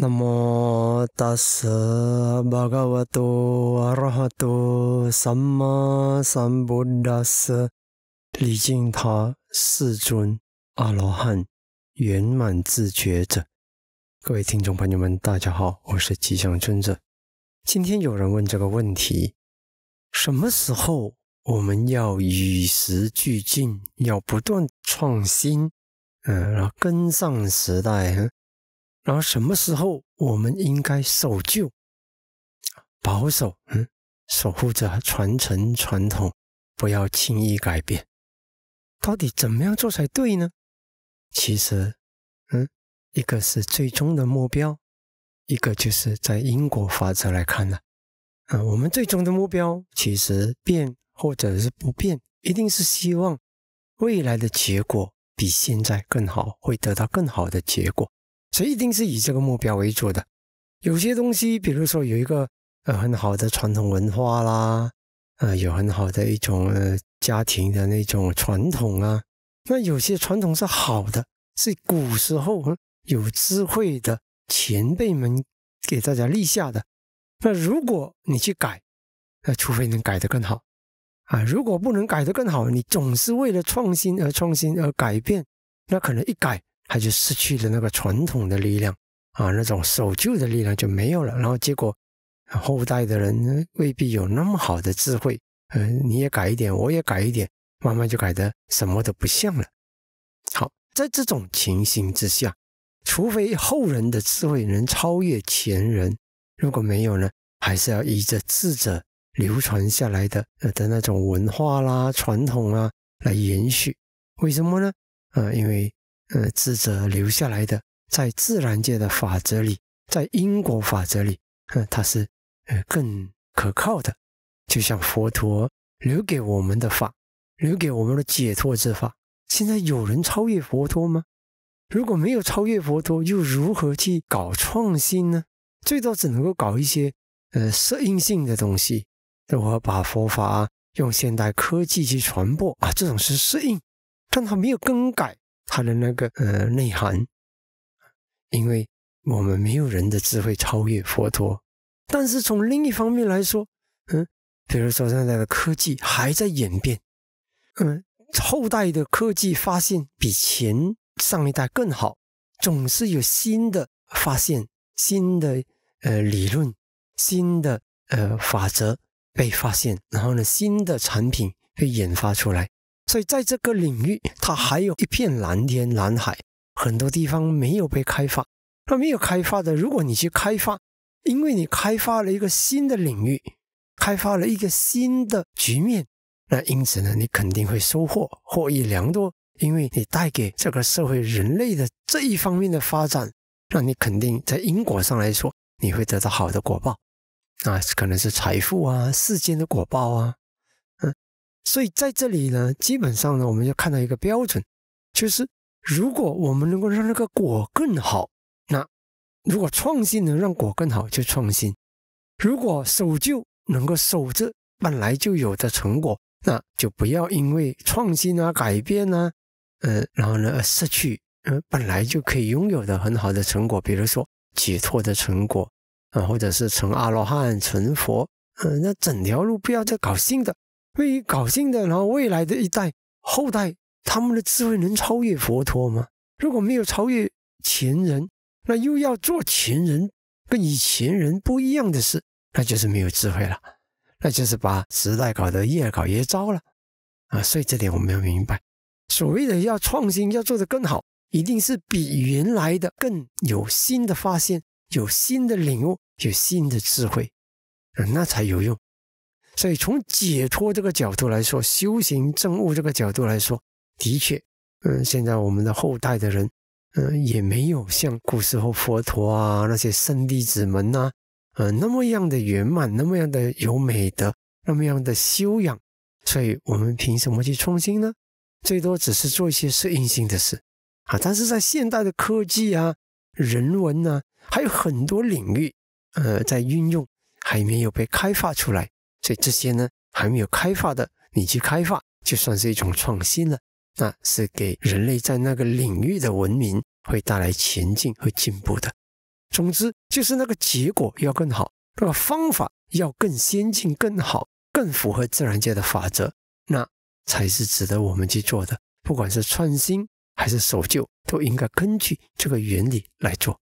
那么达斯巴嘎瓦多阿拉哈萨玛萨 b u d 斯礼敬他世尊阿罗汉圆满自觉者，各位听众朋友们，大家好，我是吉祥尊者。今天有人问这个问题：什么时候我们要与时俱进，要不断创新？嗯，然后跟上时代。然后什么时候我们应该守旧、保守？嗯，守护着、传承传统，不要轻易改变。到底怎么样做才对呢？其实，嗯，一个是最终的目标，一个就是在因果法则来看呢，嗯，我们最终的目标其实变或者是不变，一定是希望未来的结果比现在更好，会得到更好的结果。所以一定是以这个目标为主的。有些东西，比如说有一个呃很好的传统文化啦，啊，有很好的一种家庭的那种传统啊。那有些传统是好的，是古时候有智慧的前辈们给大家立下的。那如果你去改，那除非能改得更好啊。如果不能改得更好，你总是为了创新而创新而改变，那可能一改。他就失去了那个传统的力量啊，那种守旧的力量就没有了。然后结果后代的人未必有那么好的智慧，嗯，你也改一点，我也改一点，慢慢就改的什么都不像了。好，在这种情形之下，除非后人的智慧能超越前人，如果没有呢，还是要依着智者流传下来的呃的那种文化啦、传统啊来延续。为什么呢？啊，因为。呃，智者留下来的，在自然界的法则里，在因果法则里，嗯，它是呃更可靠的。就像佛陀留给我们的法，留给我们的解脱之法。现在有人超越佛陀吗？如果没有超越佛陀，又如何去搞创新呢？最多只能够搞一些呃适应性的东西，如何把佛法用现代科技去传播啊？这种是适应，但它没有更改。他的那个呃内涵，因为我们没有人的智慧超越佛陀，但是从另一方面来说，嗯，比如说现在的科技还在演变，嗯，后代的科技发现比前上一代更好，总是有新的发现、新的呃理论、新的呃法则被发现，然后呢，新的产品被研发出来。所以，在这个领域，它还有一片蓝天蓝海，很多地方没有被开发。那没有开发的，如果你去开发，因为你开发了一个新的领域，开发了一个新的局面，那因此呢，你肯定会收获，获益良多。因为你带给这个社会、人类的这一方面的发展，那你肯定在因果上来说，你会得到好的果报，啊，可能是财富啊，世间的果报啊。所以在这里呢，基本上呢，我们就看到一个标准，就是如果我们能够让那个果更好，那如果创新能让果更好，就创新；如果守旧能够守着本来就有的成果，那就不要因为创新啊、改变啊，呃，然后呢，而失去呃、本来就可以拥有的很好的成果，比如说解脱的成果啊，或者是成阿罗汉、成佛，嗯，那整条路不要再搞新的。被搞进的，然后未来的一代后代，他们的智慧能超越佛陀吗？如果没有超越前人，那又要做前人跟以前人不一样的事，那就是没有智慧了，那就是把时代搞得越搞越糟了啊！所以这点我们要明白，所谓的要创新，要做得更好，一定是比原来的更有新的发现，有新的领悟，有新的智慧啊，那才有用。所以，从解脱这个角度来说，修行正悟这个角度来说，的确，嗯，现在我们的后代的人，嗯，也没有像古时候佛陀啊那些圣弟子们呐，嗯，那么样的圆满，那么样的有美德，那么样的修养。所以，我们凭什么去创新呢？最多只是做一些适应性的事啊。但是在现代的科技啊、人文呐，还有很多领域，呃，在运用还没有被开发出来。对这些呢，还没有开发的，你去开发，就算是一种创新了。那是给人类在那个领域的文明会带来前进和进步的。总之，就是那个结果要更好，那个方法要更先进、更好、更符合自然界的法则，那才是值得我们去做的。不管是创新还是守旧，都应该根据这个原理来做。